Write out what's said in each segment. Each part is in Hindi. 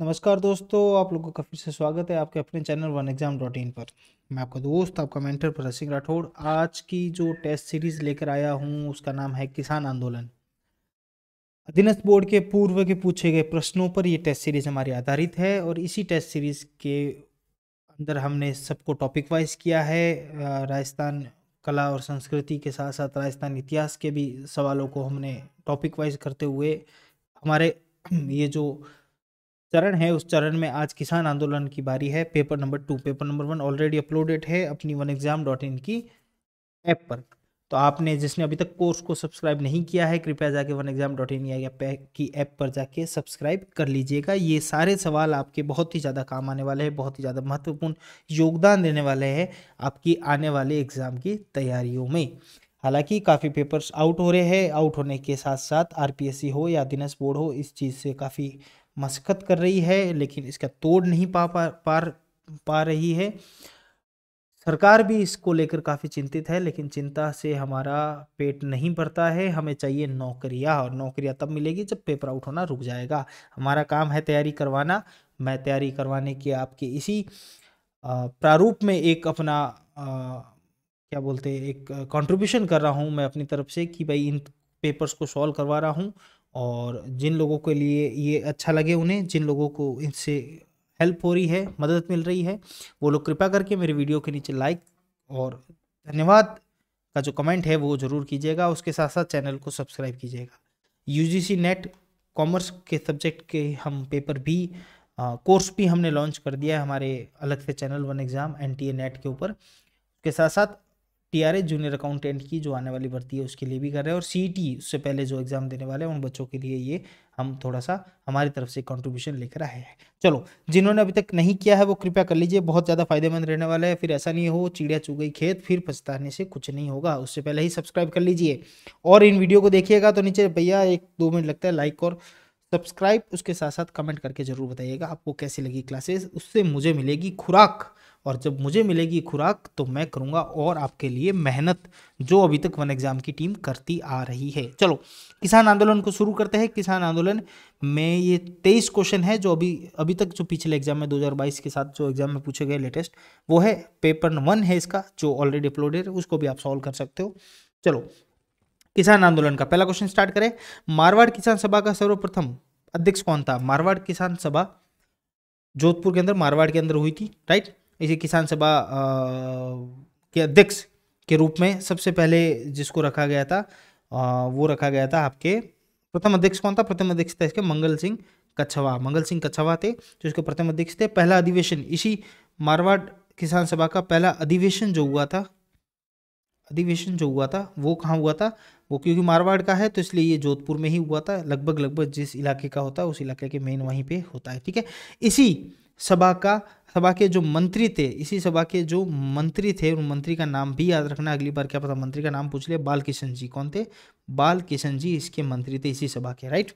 नमस्कार दोस्तों आप लोगों का फिर से स्वागत है आपके अपने channel one exam dot in पर मैं आपका दोस्त आपका मेंटर भरत सिंह राठौड़ आज की जो टेस्ट सीरीज लेकर आया हूं उसका नाम है किसान आंदोलन अधीनस्थ बोर्ड के पूर्व के पूछे गए प्रश्नों पर यह टेस्ट सीरीज हमारी आधारित है और इसी टेस्ट सीरीज के अंदर हमने सबको टॉपिक वाइज किया है राजस्थान कला और संस्कृति के साथ साथ राजस्थान इतिहास के भी सवालों को हमने टॉपिक वाइज करते हुए हमारे ये जो चरण है उस चरण में आज किसान आंदोलन की बारी है paper number two paper number one already uploaded है अपनी वन एग्जाम डॉट इन की ऐप पर तो आपने जिसने अभी तक कोर्स को सब्सक्राइब नहीं किया है कृपया जाके वन एग्जाम डॉट इन या की ऐप पर जाके सब्सक्राइब कर लीजिएगा ये सारे सवाल आपके बहुत ही ज़्यादा काम आने वाले हैं बहुत ही ज़्यादा महत्वपूर्ण योगदान देने वाले हैं आपकी आने वाले एग्ज़ाम की तैयारियों में हालांकि काफ़ी पेपर्स आउट हो रहे हैं आउट होने के साथ साथ आर हो या दिनस बोर्ड हो इस चीज़ से काफ़ी मशक्क़त कर रही है लेकिन इसका तोड़ नहीं पा पा पा रही है सरकार भी इसको लेकर काफ़ी चिंतित है लेकिन चिंता से हमारा पेट नहीं भरता है हमें चाहिए नौकरियां और नौकरियाँ तब मिलेगी जब पेपर आउट होना रुक जाएगा हमारा काम है तैयारी करवाना मैं तैयारी करवाने के आपके इसी प्रारूप में एक अपना क्या बोलते हैं एक कंट्रीब्यूशन कर रहा हूँ मैं अपनी तरफ से कि भाई इन पेपर्स को सॉल्व करवा रहा हूँ और जिन लोगों के लिए ये अच्छा लगे उन्हें जिन लोगों को इनसे हेल्प हो रही है मदद मिल रही है वो लोग कृपया करके मेरे वीडियो के नीचे लाइक और धन्यवाद का जो कमेंट है वो ज़रूर कीजिएगा उसके साथ साथ चैनल को सब्सक्राइब कीजिएगा यूजीसी नेट कॉमर्स के सब्जेक्ट के हम पेपर भी आ, कोर्स भी हमने लॉन्च कर दिया है हमारे अलग से channel one exam in NET के ऊपर के साथ साथ टीआरएस जूनियर अकाउंटेंट की जो आने वाली भर्ती है उसके लिए भी कर रहे हैं और सीईटी उससे e पहले जो एग्ज़ाम देने वाले हैं उन बच्चों के लिए ये हम थोड़ा सा हमारी तरफ से कंट्रीब्यूशन लेकर आए हैं चलो जिन्होंने अभी तक नहीं किया है वो कृपया कर लीजिए बहुत ज़्यादा फायदेमंद रहने वाला है फिर ऐसा नहीं हो चिड़िया चू गई खेत फिर पछताने से कुछ नहीं होगा उससे पहले ही सब्सक्राइब कर लीजिए और इन वीडियो को देखिएगा तो नीचे भैया एक दो मिनट लगता है लाइक और सब्सक्राइब उसके साथ साथ कमेंट करके ज़रूर बताइएगा आपको कैसी लगी क्लासेस उससे मुझे मिलेगी खुराक और जब मुझे मिलेगी खुराक तो मैं करूँगा और आपके लिए मेहनत जो अभी तक वन एग्ज़ाम की टीम करती आ रही है चलो किसान आंदोलन को शुरू करते हैं किसान आंदोलन में ये तेईस क्वेश्चन है जो अभी अभी तक जो पिछले एग्जाम में 2022 के साथ जो एग्जाम में पूछे गए लेटेस्ट वो है पेपर वन है इसका जो ऑलरेडी अपलोडेड है उसको भी आप सॉल्व कर सकते हो चलो किसान आंदोलन का पहला क्वेश्चन स्टार्ट करें मारवाड़ किसान सभा का सर्वप्रथम अध्यक्ष कौन था मारवाड़ किसान सभा जोधपुर के अंदर मारवाड़ के अंदर हुई थी राइट इसी किसान सभा के अध्यक्ष के रूप में सबसे पहले जिसको रखा गया था आ, वो रखा गया था आपके प्रथम अध्यक्ष कौन था प्रथम अध्यक्ष था इसके मंगल सिंह कछवा मंगल सिंह कछवा थे जो इसके प्रथम अध्यक्ष थे पहला अधिवेशन इसी मारवाड़ किसान सभा का पहला अधिवेशन जो हुआ था अधिवेशन जो हुआ था वो कहाँ हुआ था वो क्योंकि मारवाड़ का है तो इसलिए ये जोधपुर में ही हुआ था लगभग लगभग जिस इलाके का होता है उस इलाके के मेन वहीं पे होता है ठीक है इसी सभा का सभा के जो मंत्री थे इसी सभा के जो मंत्री थे उन मंत्री का नाम भी याद रखना अगली बार क्या पता मंत्री का नाम पूछ ले बाल किशन जी कौन थे बाल किशन जी इसके मंत्री थे इसी सभा के राइट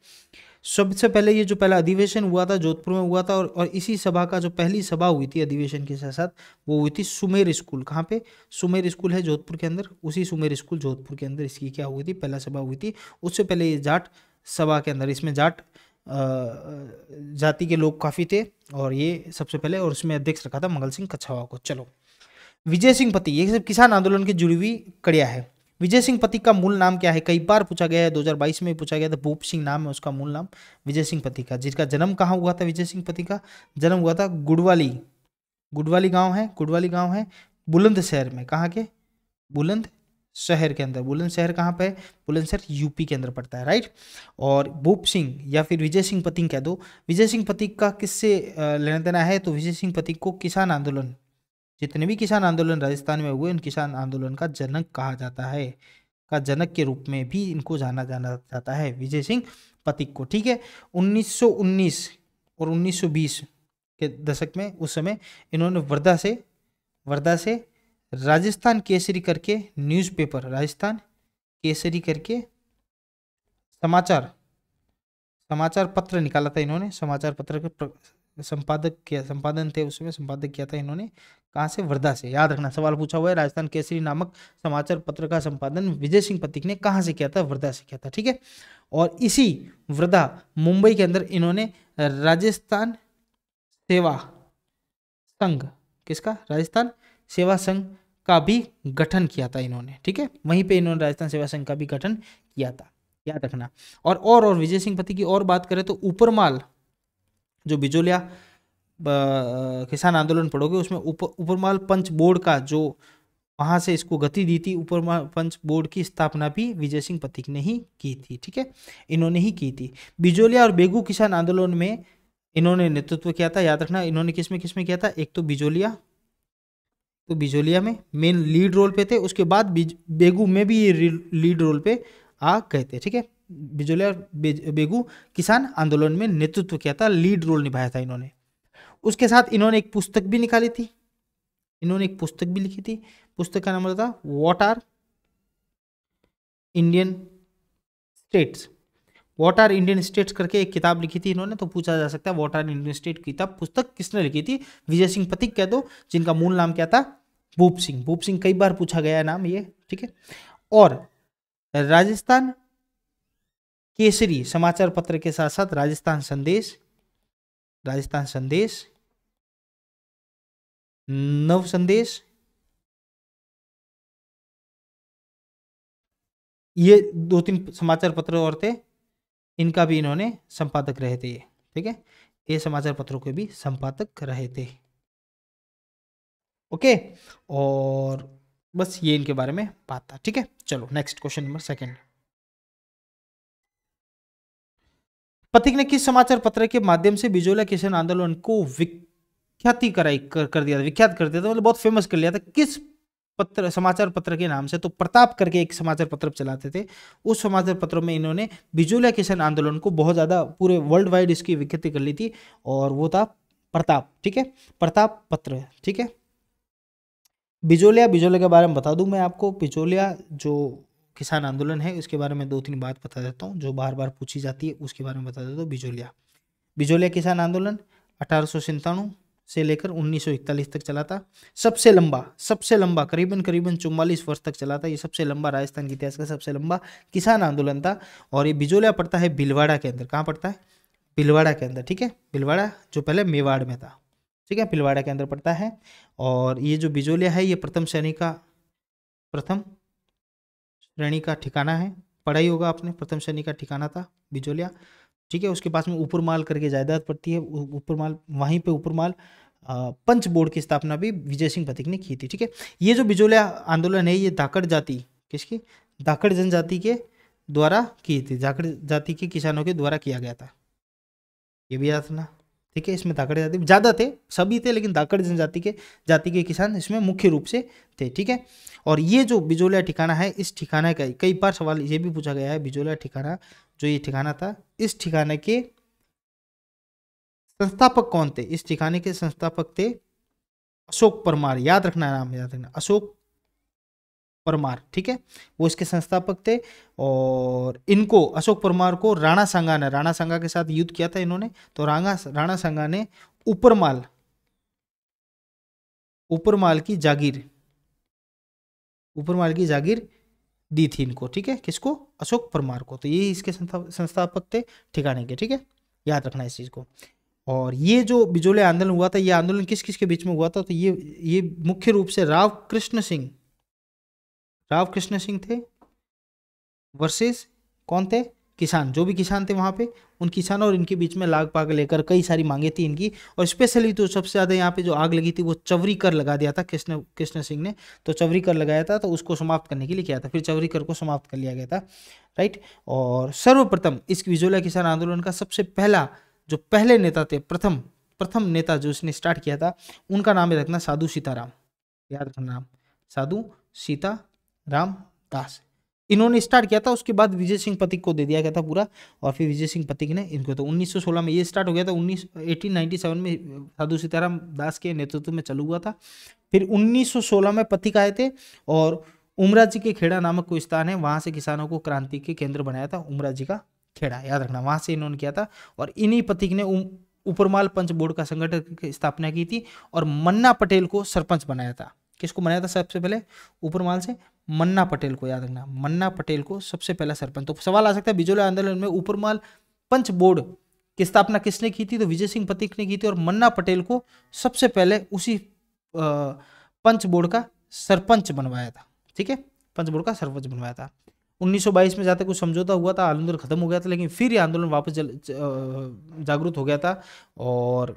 सबसे पहले ये जो पहला अधिवेशन हुआ था जोधपुर में हुआ था और, और इसी सभा का जो पहली सभा हुई थी अधिवेशन के साथ साथ वो हुई थी सुमेर स्कूल कहाँ पे सुमेर स्कूल है जोधपुर के अंदर उसी सुमेर स्कूल जोधपुर के अंदर इसकी क्या हुई थी पहला सभा हुई थी उससे पहले ये जाट सभा के अंदर इसमें जाट जाति के लोग काफ़ी थे और ये सबसे पहले और उसमें अध्यक्ष रखा था मंगल सिंह कछावा को चलो विजय सिंह पति ये सब किसान आंदोलन की जुड़ी हुई कड़िया है विजय सिंह पति का मूल नाम क्या है कई बार पूछा गया है 2022 में पूछा गया था भूप सिंह नाम है उसका मूल नाम विजय सिंह पति का जिसका जन्म कहाँ हुआ था विजय सिंह पति का जन्म हुआ था गुड़वाली गुड़वाली गांव है गुड़वाली गांव है शहर में कहाँ के बुलंद शहर के अंदर बुलंदशहर कहाँ पर है बुलंदशहर यूपी के अंदर पड़ता है राइट और भूप सिंह या फिर विजय सिंह पतिक कह दो विजय सिंह पतिक का किससे लेना देना है तो विजय सिंह पतिक को किसान आंदोलन जितने भी किसान आंदोलन राजस्थान में हुए उन किसान आंदोलन का जनक कहा जाता है का जनक के रूप में भी इनको जाना जाना जाता है विजय सिंह पतिक को ठीक है 1919 और 1920 के दशक में उस समय इन्होंने वर्धा से वर्धा से राजस्थान केसरी करके न्यूज़पेपर राजस्थान केसरी करके समाचार समाचार पत्र निकाला था इन्होंने समाचार पत्र के संपादक किया संपादन थे उसमें संपादक किया था इन्होंने कहाँ से वर्धा से याद रखना सवाल पूछा हुआ है राजस्थान केसरी नामक समाचार पत्र का संपादन विजय सिंह पतिक ने कहाँ से किया था वर्धा से किया था ठीक है और इसी वर्धा मुंबई के अंदर इन्होंने राजस्थान सेवा संघ किसका राजस्थान सेवा संघ का भी गठन किया था इन्होंने ठीक है वहीं पे इन्होंने राजस्थान सेवा संघ का भी गठन किया था याद रखना और और और विजय सिंह पति की और बात करें तो ऊपरमाल जो बिजोलिया किसान आंदोलन पड़ोगे उसमें उप, पंच बोर्ड का जो वहाँ से इसको गति दी थी ऊपरमाल पंच बोर्ड की स्थापना भी विजय सिंह पतिक ने ही की थी ठीक है इन्होंने ही की थी बिजोलिया और बेगू किसान आंदोलन में इन्होंने नेतृत्व किया था याद रखना इन्होंने किस में किस में किया था एक तो बिजोलिया तो बिजोलिया में मेन लीड रोल पे थे उसके बाद बेगू में भी ये लीड रोल पे आ गए थे ठीक है बिजोलिया बेगू किसान आंदोलन में नेतृत्व किया था लीड रोल निभाया था इन्होंने उसके साथ इन्होंने एक पुस्तक भी निकाली थी इन्होंने एक पुस्तक भी लिखी थी पुस्तक का नाम था what are Indian states what are Indian states करके एक किताब लिखी थी इन्होंने तो पूछा जा सकता है वॉट आर इंडियन स्टेट किताब पुस्तक किसने लिखी थी विजय सिंह पथिक कह दो जिनका मूल नाम क्या था भूप सिंह भूप सिंह कई बार पूछा गया नाम ये ठीक है और राजस्थान केसरी समाचार पत्र के साथ साथ राजस्थान संदेश राजस्थान संदेश नव संदेश ये दो तीन समाचार पत्र और थे इनका भी इन्होंने संपादक रहे थे ये ठीक है ये समाचार पत्रों के भी संपादक रहे थे ओके और बस ये इनके बारे में बात था ठीक है चलो नेक्स्ट क्वेश्चन नंबर सेकेंड पथिक ने किस समाचार पत्र के माध्यम से बिजोला किसान आंदोलन को विख्याति कराई कर, कर दिया था विख्यात कर दिया था मतलब बहुत फेमस कर लिया था किस पत्र समाचार पत्र के नाम से तो प्रताप करके एक समाचार पत्र चलाते थे उस समाचार पत्र में इन्होंने बिजोला किसान आंदोलन को बहुत ज़्यादा पूरे वर्ल्ड वाइड इसकी विख्याति कर ली थी और वो था प्रताप ठीक है प्रताप पत्र ठीक है बिजोलिया बिजोले के बारे में बता दूं मैं आपको बिजोलिया जो किसान आंदोलन है उसके बारे में दो तीन बात बता देता हूँ जो बार बार पूछी जाती है उसके बारे में बता देता हूँ बिजोलिया बिजोलिया किसान आंदोलन अठारह से लेकर 1941 तक चला था सबसे लंबा सबसे लंबा करीबन करीबन चौवालीस वर्ष तक चला था ये सबसे लंबा राजस्थान के इतिहास का सबसे लंबा किसान आंदोलन था और ये बिजोलिया पड़ता है भिलवाड़ा के अंदर कहाँ पड़ता है भिलवाड़ा के अंदर ठीक है भिलवाड़ा जो पहले मेवाड़ में था ठीक है पिलवाड़ा के अंदर पड़ता है और ये जो बिजोलिया है ये प्रथम श्रेणी का प्रथम श्रेणी का ठिकाना है पढ़ाई होगा आपने प्रथम श्रेणी का ठिकाना था बिजोलिया ठीक है उसके पास में ऊपरमाल करके जायदाद पड़ती है ऊपरमाल वहीं पे ऊपरमाल पंच बोर्ड की स्थापना भी विजय सिंह पथिक ने की थी ठीक है ये जो बिजोलिया आंदोलन है ये धाकड़ जाति किसकी धाकड़ जनजाति के द्वारा की थी धाकड़ जाति के किसानों के द्वारा किया गया था ये भी याद रखना ठीक है इसमें धाकड़ जाति ज़्यादा थे सभी थे लेकिन धाकड़ जनजाति के जाति के किसान इसमें मुख्य रूप से थे ठीक है और ये जो बिजोलिया ठिकाना है इस ठिकाने का कई बार सवाल ये भी पूछा गया है बिजोलिया ठिकाना जो ये ठिकाना था इस ठिकाने के संस्थापक कौन थे इस ठिकाने के संस्थापक थे अशोक परमार याद रखना नाम याद रखना अशोक परमार ठीक है वो इसके संस्थापक थे और इनको अशोक परमार को राणा सांगा ने राणा सांगा के साथ युद्ध किया था इन्होंने तो राणा राणा सांगा ने उपरमाल उपरमाल की जागीर उपरमाल की जागीर दी थी इनको ठीक है किसको अशोक परमार को तो ये इसके संस्थापक थे ठिकाने के ठीक है याद रखना इस चीज़ को और ये जो बिजोले आंदोलन हुआ था ये आंदोलन किस किस के बीच में हुआ था तो ये ये मुख्य रूप से राव कृष्ण सिंह राव कृष्ण सिंह थे वर्सेस कौन थे किसान जो भी किसान थे वहाँ पे उन किसानों और इनके बीच में लाग पाग लेकर कई सारी मांगे थी इनकी और स्पेशली तो सबसे ज़्यादा यहाँ पे जो आग लगी थी वो चवरी कर लगा दिया था कृष्ण कृष्ण सिंह ने तो चवरी कर लगाया था तो उसको समाप्त करने के लिए किया था फिर चवरी कर को समाप्त कर लिया गया था राइट और सर्वप्रथम इस विजोला किसान आंदोलन का सबसे पहला जो पहले नेता थे प्रथम प्रथम नेता जो उसने स्टार्ट किया था उनका नाम रखना साधु सीताराम याद रखना साधु सीता रामदास इन्होंने स्टार्ट किया था उसके बाद विजय सिंह पतिक को दे दिया गया था पूरा और फिर विजय सिंह पतिक ने इनको तो 1916 में ये स्टार्ट हो गया था उन्नीस एटीन में साधु सीताराम दास के नेतृत्व में चलू हुआ था फिर 1916 में पतिक आए थे और उमरा जी के खेड़ा नामक कोई स्थान है वहाँ से किसानों को क्रांति के केंद्र बनाया था उमरा जी का खेड़ा याद रखना वहाँ से इन्होंने किया था और इन्हीं पतिक ने उपरमाल पंच बोर्ड का संगठन की स्थापना की थी और मन्ना पटेल को सरपंच बनाया था किसको बनाया था सबसे पहले उपरमाल से मन्ना पटेल को याद रखना मन्ना पटेल को सबसे पहला सरपंच तो सवाल आ सकता है बिजोला आंदोलन में ऊपरमाल पंच बोर्ड की स्थापना किसने की थी तो विजय सिंह पतिक ने की थी और मन्ना पटेल को सबसे पहले उसी पंच बोर्ड का सरपंच बनवाया था ठीक है पंच बोर्ड का सरपंच बनवाया था 1922 में जाते कुछ समझौता हुआ था आंदोलन खत्म हो गया था लेकिन फिर ये आंदोलन वापस जागरूक हो गया था और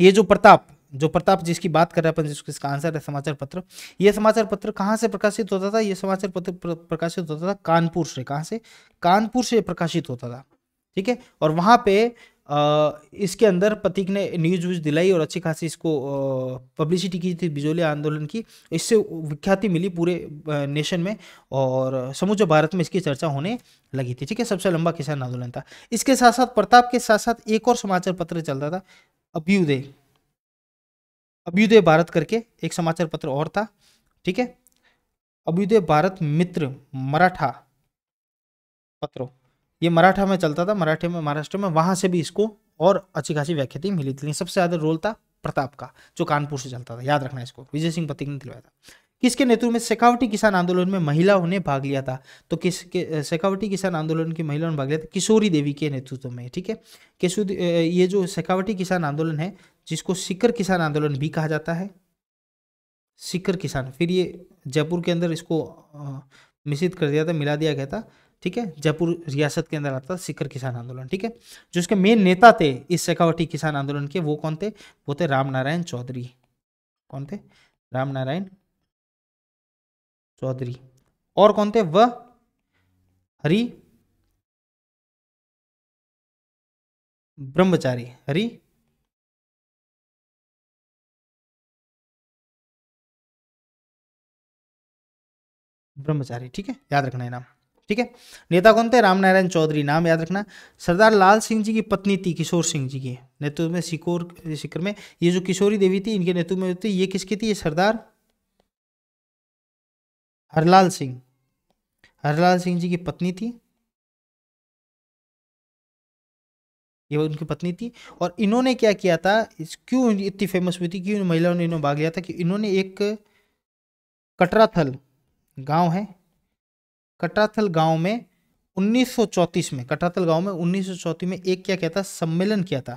ये जो प्रताप जो प्रताप जिसकी बात कर रहे हैं अपन जिसको इसका आंसर है समाचार पत्र ये समाचार पत्र कहाँ से प्रकाशित होता था ये समाचार पत्र प्रकाशित होता था कानपुर से कहाँ से कानपुर से प्रकाशित होता था ठीक है और वहाँ पे आ, इसके अंदर प्रतीक ने न्यूज व्यूज दिलाई और अच्छी खासी इसको पब्लिसिटी की थी बिजोली आंदोलन की इससे विख्याति मिली पूरे नेशन में और समूचे भारत में इसकी चर्चा होने लगी थी ठीक है सबसे लंबा किसान आंदोलन था इसके साथ साथ प्रताप के साथ साथ एक और समाचार पत्र चलता था अभ्युदय अभ्युदय भारत करके एक समाचार पत्र और था ठीक है अभ्युदय भारत मित्र मराठा पत्रों ये मराठा में चलता था मराठे में महाराष्ट्र में वहां से भी इसको और अच्छी खासी व्याख्याति मिली थी सबसे ज्यादा रोल था प्रताप का जो कानपुर से चलता था याद रखना इसको विजय सिंह पतिक ने दिलवाया था किसके नेतृत्व में सेकावटी किसान आंदोलन में महिलाओं ने भाग लिया था तो किसके सेकावटी किसान आंदोलन की महिलाओं ने भाग लिया था किशोरी देवी के नेतृत्व में ठीक है केशु ये जो सेकावटी किसान आंदोलन है जिसको सिकर किसान आंदोलन भी कहा जाता है सिकर किसान फिर ये जयपुर के अंदर इसको मिश्रित कर दिया था मिला दिया गया था ठीक है जयपुर रियासत के अंदर आता सिकर किसान आंदोलन ठीक है जो इसके मेन नेता थे इस सेकावटी किसान आंदोलन के वो कौन थे वो थे रामनारायण चौधरी कौन थे रामनारायण चौधरी और कौन थे वह हरि ब्रह्मचारी हरि ब्रह्मचारी ठीक है याद रखना है नाम ठीक है नेता कौन थे रामनारायण चौधरी नाम याद रखना सरदार लाल सिंह जी की पत्नी थी किशोर सिंह जी की नेतृत्व में सिकोर शिखर में ये जो किशोरी देवी थी इनके नेतृत्व में थी ये किसकी थी ये सरदार हरलाल सिंह हरलाल सिंह जी की पत्नी थी ये उनकी पत्नी थी और इन्होंने क्या किया था इस क्यों इतनी फेमस हुई थी क्यों महिलाओं ने इन्होंने भाग लिया था कि इन्होंने एक कटराथल गांव है कटराथल गांव में 1934 में कटराथल गांव में 1934 में एक क्या कहता सम्मेलन किया था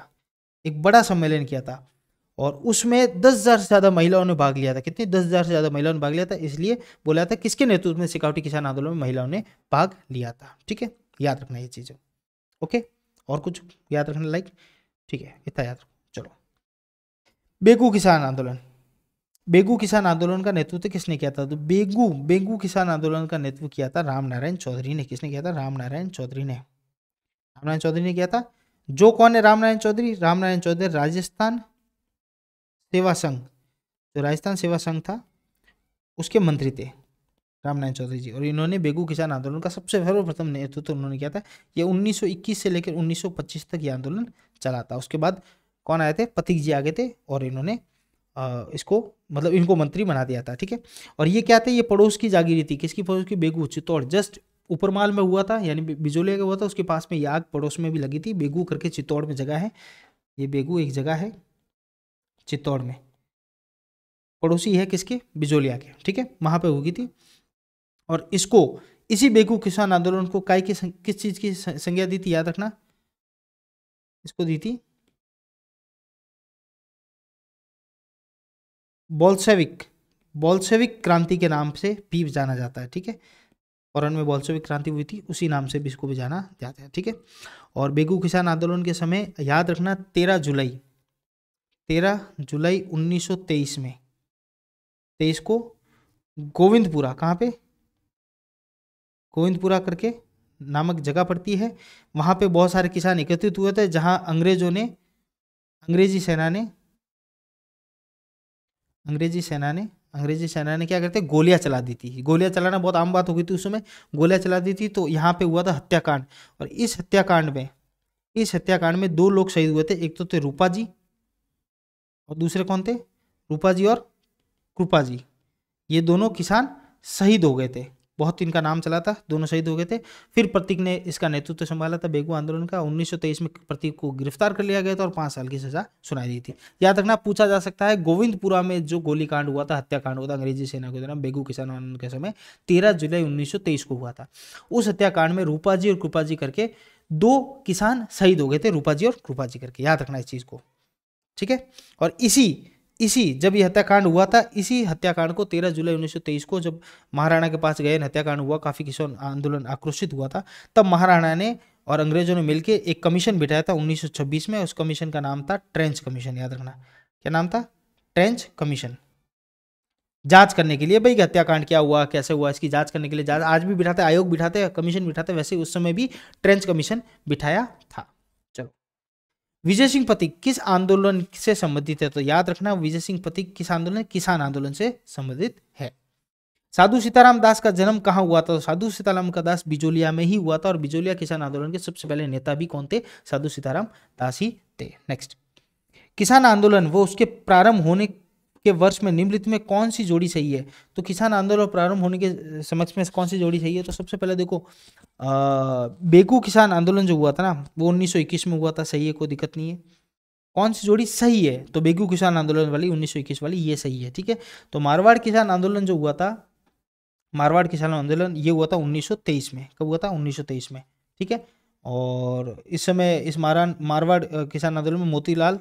एक बड़ा सम्मेलन किया था और उसमें दस हज़ार से ज़्यादा महिलाओं ने भाग लिया था कितनी दस हज़ार से ज़्यादा महिलाओं ने भाग लिया था इसलिए बोला था किसके नेतृत्व में सिकावटी किसान आंदोलन में महिलाओं ने भाग लिया था ठीक है याद रखना ये चीज़ ओके और कुछ याद रखना लाइक ठीक है इतना याद चलो बेगू किसान आंदोलन बेगू किसान आंदोलन का नेतृत्व किसने किया था तो बेगू बेगू किसान आंदोलन का नेतृत्व किया था रामनारायण चौधरी ने किसने किया था रामनारायण चौधरी ने रामनारायण चौधरी ने किया था जो कौन है रामनारायण चौधरी रामनारायण चौधरी राजस्थान सेवा संघ जो राजस्थान सेवा संघ था उसके मंत्री थे रामनारायण चौधरी जी और इन्होंने बेगू किसान आंदोलन का सबसे सर्वप्रथम नेतृत्व तो उन्होंने किया था ये 1921 से लेकर 1925 तक ये आंदोलन चला था उसके बाद कौन आए थे पथिक जी आ गए थे और इन्होंने इसको मतलब इनको मंत्री बना दिया था ठीक है और ये क्या थे ये पड़ोस की जागीरी थी किसकी पड़ोस की बेगू चित्तौड़ जस्ट ऊपरमाल में हुआ था यानी बिजोलिया का हुआ था उसके पास में याग आग पड़ोस में भी लगी थी बेगू करके चित्तौड़ में जगह है ये बेगू एक जगह है चित्तौड़ में पड़ोसी है किसके बिजोलिया के ठीक है वहां पे होगी थी और इसको इसी बेकू किसान आंदोलन को काय की किस चीज़ की संज्ञा दी थी याद रखना इसको दी थी बॉल्सेविक बॉल्सेविक क्रांति के नाम से भी जाना जाता है ठीक है फौरन में बॉल्सेविक क्रांति हुई थी उसी नाम से भी इसको भी जाना जाता है ठीक है और बेगू किसान आंदोलन के समय याद रखना तेरह जुलाई तेरह जुलाई 1923 में तेईस को गोविंदपुरा कहाँ पे गोविंदपुरा करके नामक जगह पड़ती है वहाँ पे बहुत सारे किसान एकत्रित हुए थे जहाँ अंग्रेजों ने अंग्रेजी सेना ने अंग्रेजी सेना ने अंग्रेजी सेना ने क्या करते गोलियां चला दी थी गोलियां चलाना बहुत आम बात हो गई थी उस समय गोलियां चला दी थी तो यहाँ पे हुआ था हत्याकांड और इस हत्याकांड में इस हत्याकांड में दो लोग शहीद हुए थे एक तो थे रूपा जी और दूसरे कौन थे रूपा जी और कृपा जी ये दोनों किसान शहीद हो गए थे बहुत इनका नाम चला था दोनों शहीद हो गए थे फिर प्रतीक ने इसका नेतृत्व संभाला था बेगू आंदोलन का 1923 में प्रतीक को गिरफ्तार कर लिया गया था और पाँच साल की सजा सुनाई दी थी याद रखना पूछा जा सकता है गोविंदपुरा में जो गोलीकांड हुआ था हत्याकांड हुआ था अंग्रेजी सेना के द्वारा बेगू किसान आंदोलन के समय तेरह जुलाई उन्नीस को हुआ था उस हत्याकांड में रूपा जी और कृपा जी करके दो किसान शहीद हो गए थे रूपा जी और कृपा जी करके याद रखना इस चीज़ को ठीक है और इसी इसी जब ये हत्याकांड हुआ था इसी हत्याकांड को 13 जुलाई 1923 को जब महाराणा के पास गए हत्याकांड हुआ काफ़ी किसान आंदोलन आक्रोशित हुआ था तब महाराणा ने और अंग्रेजों ने मिलकर एक कमीशन बिठाया था 1926 में उस कमीशन का नाम था ट्रेंच कमीशन याद रखना क्या नाम था ट्रेंच कमीशन जांच करने के लिए भाई हत्याकांड क्या हुआ कैसे हुआ इसकी जांच करने के लिए जांच आज भी बिठाते आयोग बिठाते कमीशन बिठाते वैसे उस समय भी ट्रेंच कमीशन बिठाया था विजय सिंह पतिक किस आंदोलन से संबंधित है तो याद रखना विजय सिंह पतिक किस आंदोलन किसान आंदोलन से संबंधित है साधु सीताराम दास का जन्म कहाँ हुआ था तो साधु सीताराम का दास बिजोलिया में ही हुआ था और बिजोलिया किसान आंदोलन के सबसे पहले नेता भी कौन थे साधु सीताराम दास ही थे नेक्स्ट किसान आंदोलन वो उसके प्रारंभ होने के वर्ष में निम्नलिखित में कौन सी जोड़ी सही है तो किसान आंदोलन प्रारंभ होने के समक्ष में कौन सी जोड़ी सही है तो सबसे पहले देखो बेकू किसान आंदोलन जो हुआ था ना वो 1921 में हुआ था सही है कोई दिक्कत नहीं है कौन सी जोड़ी सही है तो बेगू किसान आंदोलन वाली 1921 वाली ये सही है ठीक है तो मारवाड़ किसान आंदोलन जो हुआ था मारवाड़ किसान आंदोलन ये हुआ था 1923 में कब हुआ था 1923 में ठीक है और इस समय इस मारान मारवाड़ किसान आंदोलन में मोतीलाल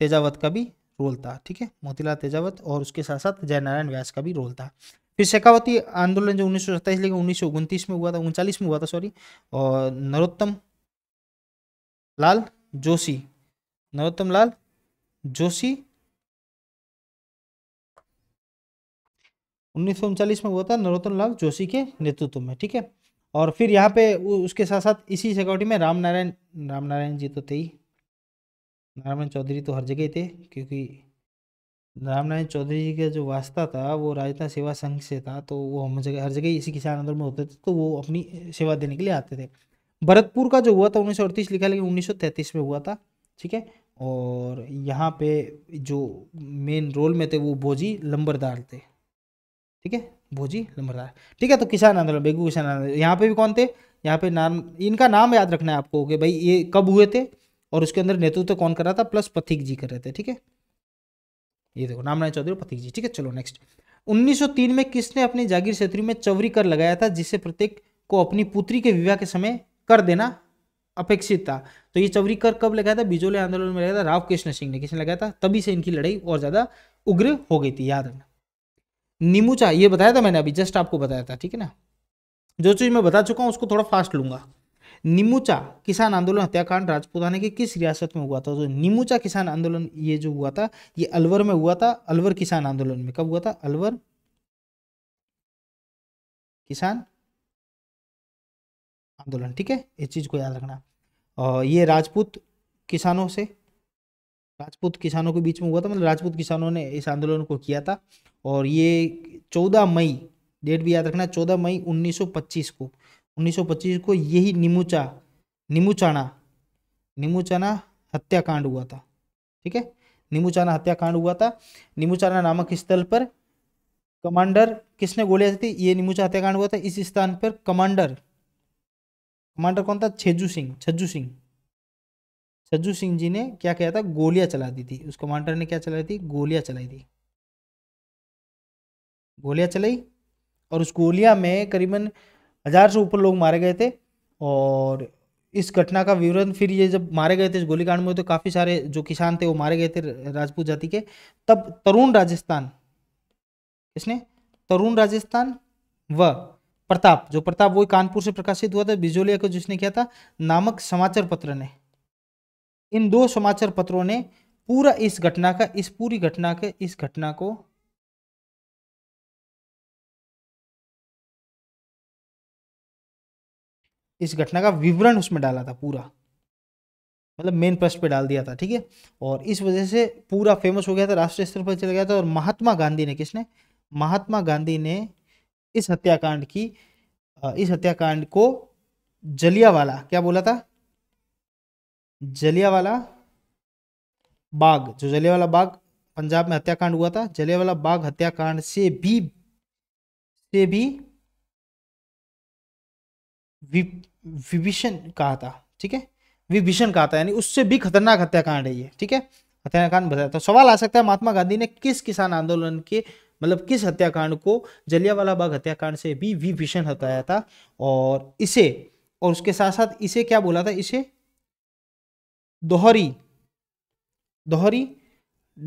तेजावत का भी रोल था ठीक है मोतीलाल तेजावत और उसके साथ साथ जयनारायण व्यास का भी रोल था फिर शेखावती आंदोलन जो उन्नीस सौ सत्ताईस लेकिन उन्नीस में हुआ था उनचालीस में हुआ था सॉरी और नरोत्तम लाल जोशी नरोत्तम लाल जोशी उन्नीस में हुआ था नरोत्तम लाल जोशी के नेतृत्व में ठीक है और फिर यहाँ पे उसके साथ साथ इसी सिक्योरिटी में राम नारायण राम नारायण जी तो थे ही नारायण चौधरी तो हर जगह थे क्योंकि रामनारायण चौधरी जी का जो वास्ता था वो राजता सेवा संघ से था तो वो हम जगह हर जगह इसी किसान आंदोलन में होते थे तो वो अपनी सेवा देने के लिए आते थे भरतपुर का जो हुआ था उन्नीस लिखा लेकिन उन्नीस में हुआ था ठीक है और यहाँ पे जो मेन रोल में थे वो भोजी लंबरदार थे ठीक है भोजी लंबरदार ठीक है तो किसान आंदोलन बेगू किसान आंदोलन यहाँ पे भी कौन थे यहाँ पे नाम इनका नाम याद रखना है आपको कि भाई ये कब हुए थे और उसके अंदर नेतृत्व तो कौन कर रहा था प्लस पथिक जी कर रहे थे ठीक है ये देखो नामराय चौधरी पथिक जी ठीक है चलो नेक्स्ट 1903 में किसने अपने जागीर क्षेत्र में चौरी कर लगाया था जिसे प्रत्येक को अपनी पुत्री के विवाह के समय कर देना अपेक्षित था तो ये चौरी कर कब लगाया था बिजोले आंदोलन में लगाया था राव कृष्ण सिंह ने किसने लगाया था तभी से इनकी लड़ाई और ज्यादा उग्र हो गई थी याद रखना नीमूचा ये बताया था मैंने अभी जस्ट आपको बताया था ठीक है ना जो चीज़ मैं बता चुका हूँ उसको थोड़ा फास्ट लूंगा निमुचा किसान आंदोलन हत्याकांड राजपुताना की किस रियासत में हुआ था तो निमुचा किसान आंदोलन ये जो हुआ था ये अलवर में हुआ था अलवर किसान आंदोलन में कब हुआ था अलवर किसान आंदोलन ठीक है इस चीज़ को याद रखना और ये राजपूत किसानों से राजपूत किसानों के बीच में हुआ था मतलब राजपूत किसानों ने इस आंदोलन को किया था और ये चौदह मई डेट भी याद रखना चौदह मई 1925 को 1925 को यही निमुचा निमुचाना निमुचाना हत्याकांड हुआ था ठीक है निमुचाना हत्याकांड हुआ था निमुचाना नामक स्थल पर कमांडर किसने गोली आती थी ये निमुचा हत्याकांड हुआ था इस स्थान पर कमांडर कमांडर कौन था छेजू सिंह छज्जू सिंह छज्जू सिंह जी ने क्या किया था गोलियां चला दी थी उस कमांडर ने क्या चलाई थी गोलियां चलाई थी गोलियां चलाई और उस गोलियां में करीबन हज़ार से ऊपर लोग मारे गए थे और इस घटना का विवरण फिर ये जब मारे गए थे इस गोलीकांड में तो काफ़ी सारे जो किसान थे वो मारे गए थे राजपूत जाति के तब तरुण राजस्थान किसने तरुण राजस्थान व प्रताप जो प्रताप वो कानपुर से प्रकाशित हुआ था बिजोलिया को जिसने किया था नामक समाचार पत्र ने इन दो समाचार पत्रों ने पूरा इस घटना का इस पूरी घटना के इस घटना को इस घटना का विवरण उसमें डाला था पूरा मतलब मेन प्रश्न पे डाल दिया था ठीक है और इस वजह से पूरा फेमस हो गया था राष्ट्रीय स्तर पर चला गया था और महात्मा गांधी ने किसने महात्मा गांधी ने इस हत्याकांड की इस हत्याकांड को जलियावाला क्या बोला था जलियावाला बाग जो जलियावाला बाग पंजाब में हत्याकांड हुआ था जलियावाला बाग हत्याकांड से भी से भी विभीषण कहा था ठीक है विभीषण कहा था यानी उससे भी खतरनाक हत्याकांड है ये ठीक है हत्याकांड बताया तो सवाल आ सकता है महात्मा गांधी ने किस किसान आंदोलन के मतलब किस हत्याकांड को जलियावाला बाग हत्याकांड से भी विभीषण हटाया था और इसे और उसके साथ साथ इसे क्या बोला था इसे दोहरी दोहरी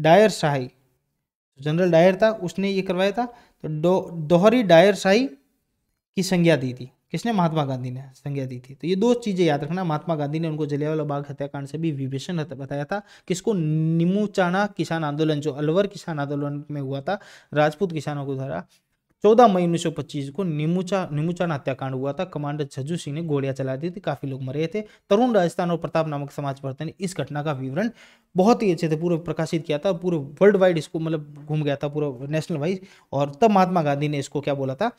डायर शाही तो जनरल डायर था उसने ये करवाया था तो दो, दोहरी डायर शाही की संज्ञा दी थी किसने महात्मा गांधी ने संज्ञा दी थी तो ये दो चीज़ें याद रखना महात्मा गांधी ने उनको जलियावाला बाग हत्याकांड से भी विभीषण बताया था किसको निमूचाना किसान आंदोलन जो अलवर किसान आंदोलन में हुआ था राजपूत किसानों के द्वारा चौदह मई पच्चीस को निमुचा निमुचा हत्याकांड हुआ था कमांडर छजू सिंह ने गोलियां चला दी थी काफी लोग मरे थे तरुण राजस्थान और प्रताप नामक समाज समाजवर्तन ने इस घटना का विवरण बहुत ही अच्छे से पूरे प्रकाशित किया था पूरे वर्ल्ड वाइड इसको मतलब घूम गया था पूरा नेशनल वाइज और तब महात्मा गांधी ने इसको क्या बोला था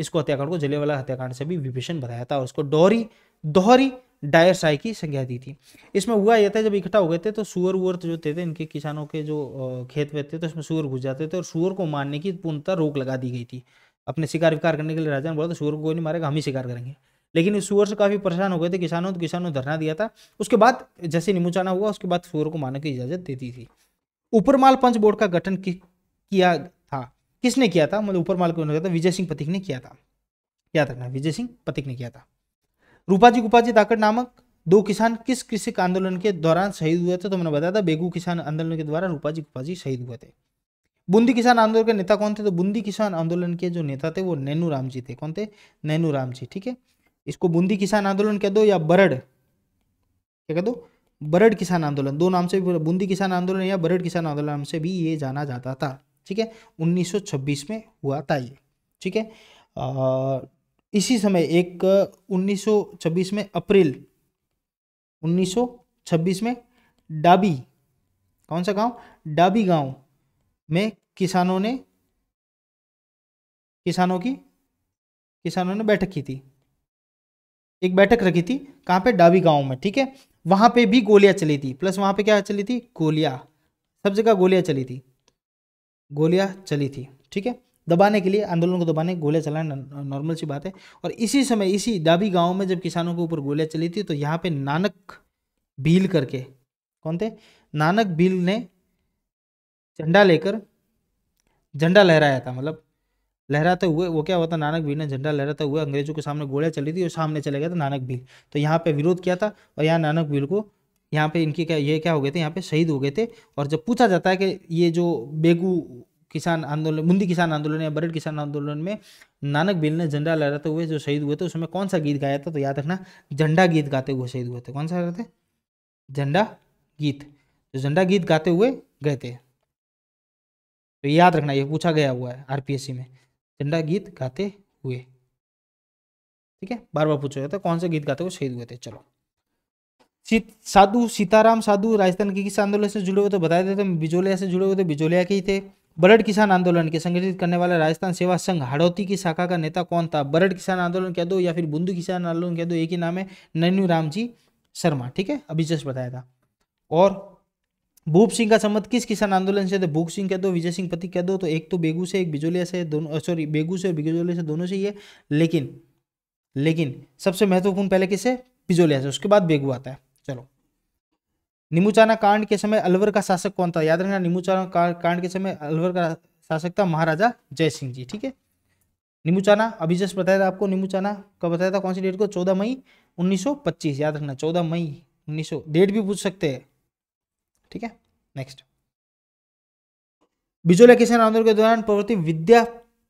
इसको हत्याकांड को जलेवाला हत्याकांड से भी विभीषण बताया था और इसको डोहरी दोहरी डायरसाई की संज्ञा दी थी इसमें हुआ यह था जब इकट्ठा हो गए थे तो सुअर उअर जो थे, थे इनके किसानों के जो खेत में थे तो इसमें सुअर घुस जाते थे और सुअर को मारने की पूर्णतः रोक लगा दी गई थी अपने शिकार विकार करने के लिए राजा ने बोला था सुअर को नहीं मारेगा हम ही शिकार करेंगे लेकिन इस सुअर से काफ़ी परेशान हो गए थे किसानों तो किसानों ने धरना दिया था उसके बाद जैसे निमुचाना हुआ उसके बाद सुअर को मारने की इजाज़त देती थी ऊपरमाल पंच बोर्ड का गठन किया था किसने किया था मतलब ऊपरमाल को विजय सिंह पथिक ने किया था याद रखना विजय सिंह पथिक ने किया था रूपाजी गुपाजी दाकड़ नामक दो किसान किस कृषि आंदोलन के दौरान शहीद हुए थे तो मैंने बताया था बेगू किसान आंदोलन के द्वारा रूपाजी गुपाजी शहीद हुए थे बूंदी किसान आंदोलन के नेता कौन थे तो बूंदी किसान आंदोलन के जो नेता थे वो नैनू राम जी थे कौन थे नैनू राम जी ठीक है इसको बूंदी किसान आंदोलन कह दो या बरड क्या कह दो बरड किसान आंदोलन दो नाम से भी बूंदी किसान आंदोलन या बरड किसान आंदोलन नाम से भी ये जाना जाता था ठीक है 1926 में हुआ था ये ठीक है इसी समय एक 1926 में अप्रैल 1926 में डाबी कौन सा गांव डाबी गांव में किसानों ने किसानों की किसानों ने बैठक की थी एक बैठक रखी थी कहां पे डाबी गांव में ठीक है वहां पे भी गोलियां चली थी प्लस वहां पे क्या चली थी गोलियां सब जगह गोलियां चली थी गोलियां चली थी ठीक है दबाने के लिए आंदोलन को दबाने गोले चलाना नॉर्मल सी बात है और इसी समय इसी दाबी गांव में जब किसानों के ऊपर गोलियां चली थी तो यहाँ पे नानक भील करके कौन थे नानक भील ने झंडा लेकर झंडा लहराया था मतलब लहराते हुए वो क्या हुआ था नानक भील ने झंडा लहराते हुए अंग्रेजों के सामने गोलियां चली थी और सामने चले गए थे नानक भील तो यहाँ पे विरोध किया था और यहाँ नानक भील को यहाँ पे इनकी क्या ये क्या हो गए थे यहाँ पे शहीद हो गए थे और जब पूछा जाता है कि ये जो बेगू किसान आंदोलन बूंदी किसान आंदोलन या बरेड किसान आंदोलन में नानक बिल ने झंडा लहराते हुए जो शहीद हुए थे उसमें कौन सा गीत गाया था तो याद रखना झंडा गीत गाते हुए शहीद हुए थे कौन सा थे झंडा गीत जो झंडा गीत गाते हुए गए थे तो याद रखना ये पूछा गया हुआ है आरपीएससी में झंडा गीत गाते हुए ठीक है बार बार पूछा जाता है कौन सा गीत गाते हुए शहीद हुए थे चलो सीत साधु सीताराम साधु राजस्थान के किस आंदोलन से जुड़े हुए थे बता देते बिजोलिया से जुड़े हुए थे बिजोलिया के ही थे बरड किसान आंदोलन के संगठित करने वाला राजस्थान सेवा संघ हाड़ौती की शाखा का नेता कौन था बरड किसान आंदोलन कह दो या फिर बुंदू किसान आंदोलन कह दो एक ही नाम है नन्नू राम जी शर्मा ठीक है अभी जस्ट बताया था और भूप सिंह का संबंध किस किसान आंदोलन से तो भूप सिंह कह दो विजय सिंह पति कह दो तो एक तो बेगू से एक बिजोलिया से दोनों सॉरी बेगू से और बिजोलिया से दोनों से ही है लेकिन लेकिन सबसे महत्वपूर्ण पहले किसे बिजोलिया से उसके बाद बेगू आता है चलो निमुचाना कांड के समय अलवर का शासक कौन था याद रखना निमुचाना कांड के समय अलवर का शासक था महाराजा जय सिंह जी ठीक है निमुचाना अभी जस्ट बताया था आपको निमुचाना का बताया था कौन सी डेट को चौदह मई 1925 याद रखना चौदह मई 1900 डेट भी पूछ सकते हैं ठीक है नेक्स्ट बिजोला किसान आंदोलन के दौरान प्रवृत्ति विद्या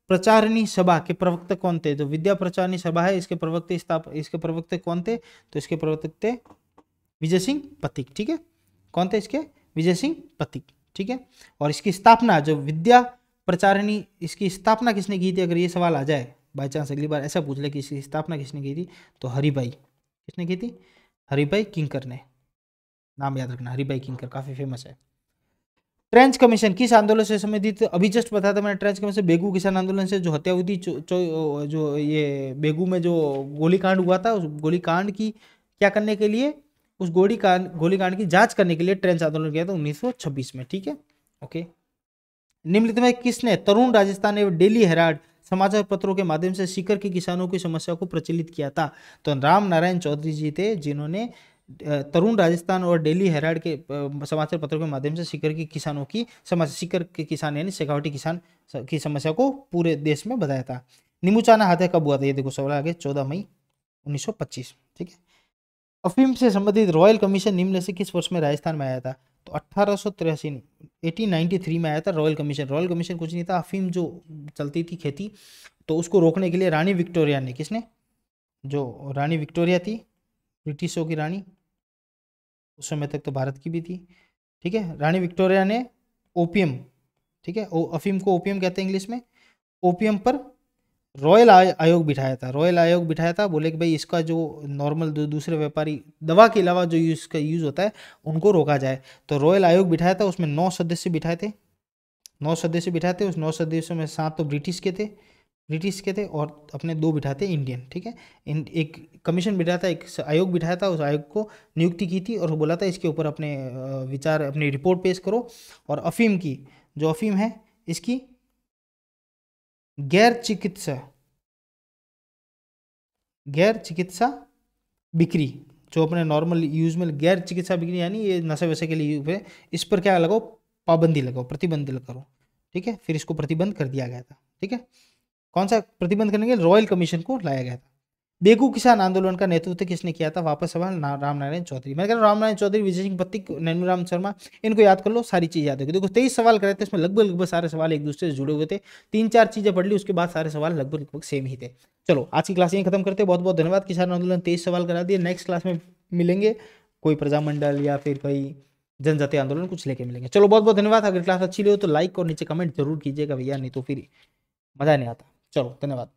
प्रचारणी सभा के प्रवक्ता कौन थे जो तो विद्या प्रचारणी सभा है इसके प्रवक्ता इसके प्रवक्ता कौन थे तो इसके प्रवक्ता थे विजय सिंह पथिक ठीक है कौन थे इसके विजय सिंह पथिक ठीक है और इसकी स्थापना जो विद्या प्रचारिणी इसकी स्थापना किसने की थी अगर ये सवाल आ जाए बाई चांस अगली बार ऐसा पूछ ले कि इसकी स्थापना किसने की थी तो हरिभाई किसने की थी हरिभाई किंकर ने नाम याद रखना हरिभाई किंकर काफ़ी फेमस है ट्रेंच कमीशन किस आंदोलन से संबंधित अभी जस्ट बताया था मैंने ट्रेंच कमीशन बेगू किसान आंदोलन से जो हत्या हुई थी जो ये बेगू में जो गोलीकांड हुआ था उस गोलीकांड की क्या करने के लिए उस गोली कांड गोलीकांड की जांच करने के लिए ट्रेंच आंदोलन किया था 1926 में ठीक है ओके निम्नलिखित में किसने तरुण राजस्थान एवं डेली हेराल्ड समाचार पत्रों के माध्यम से सीकर के किसानों की समस्या को प्रचलित किया था तो राम नारायण चौधरी जी थे जिन्होंने तरुण राजस्थान और डेली हेराल्ड के समाचार पत्रों के माध्यम से सीकर के किसानों की समस्या सीकर के किसान यानी सिकावटी किसान की समस्या को पूरे देश में बताया था निमुचाना हाथे कब हुआ था ये देखो सवाल आगे चौदह मई उन्नीस ठीक है अफीम से संबंधित रॉयल कमीशन निम्न से किस वर्ष में राजस्थान में आया था तो अट्ठारह सौ तिरासी एटीन थ्री में आया था रॉयल कमीशन रॉयल कमीशन कुछ नहीं था अफीम जो चलती थी खेती तो उसको रोकने के लिए रानी विक्टोरिया ने किसने जो रानी विक्टोरिया थी ब्रिटिशों की रानी उस समय तक तो भारत की भी थी ठीक है रानी विक्टोरिया ने ओपीएम ठीक है अफीम को ओपीएम कहते हैं इंग्लिश में ओपीएम पर रॉयल आयोग बिठाया था रॉयल आयोग बिठाया था बोले कि भाई इसका जो नॉर्मल दूसरे व्यापारी दवा के अलावा जो यूज़ का यूज़ होता है उनको रोका जाए तो रॉयल आयोग बिठाया था उसमें नौ सदस्य बिठाए थे नौ सदस्य बिठाए थे उस नौ सदस्यों में सात तो ब्रिटिश के थे ब्रिटिश के थे और अपने दो बिठाते इंडियन ठीक है इन एक कमीशन बिठाया था एक आयोग बिठाया था उस आयोग को नियुक्ति की थी और बोला था इसके ऊपर अपने विचार अपनी रिपोर्ट पेश करो और अफीम की जो अफीम है इसकी गैर चिकित्सा गैर चिकित्सा बिक्री जो अपने नॉर्मल यूज में गैर चिकित्सा बिक्री यानी ये नशे वैसे के लिए इस पर क्या लगाओ पाबंदी लगाओ प्रतिबंध करो ठीक है फिर इसको प्रतिबंध कर दिया गया था ठीक है कौन सा प्रतिबंध करने के लिए रॉयल कमीशन को लाया गया था बेगू किसान आंदोलन का नेतृत्व किसने किया था वापस सवाल रामनारायण चौधरी मैंने कहा रामनारायण चौधरी विजय सिंह पत्ती नैनूराम शर्मा इनको याद कर लो सारी चीज़ याद होगी देखो तेईस सवाल करे थे इसमें लगभग लगभग सारे सवाल एक दूसरे से जुड़े हुए थे तीन चार चीज़ें पढ़ ली उसके बाद सारे सवाल लगभग लगभग सेम ही थे चलो आज की क्लास यहीं खत्म करते बहुत बहुत धन्यवाद किसान आंदोलन तेईस सवाल करा दिए नेक्स्ट क्लास में मिलेंगे कोई प्रजामंडल या फिर कोई जनजाति आंदोलन कुछ लेके मिलेंगे चलो बहुत बहुत धन्यवाद अगर क्लास अच्छी ली तो लाइक और नीचे कमेंट जरूर कीजिएगा भैया नहीं तो फिर मज़ा नहीं आता चलो धन्यवाद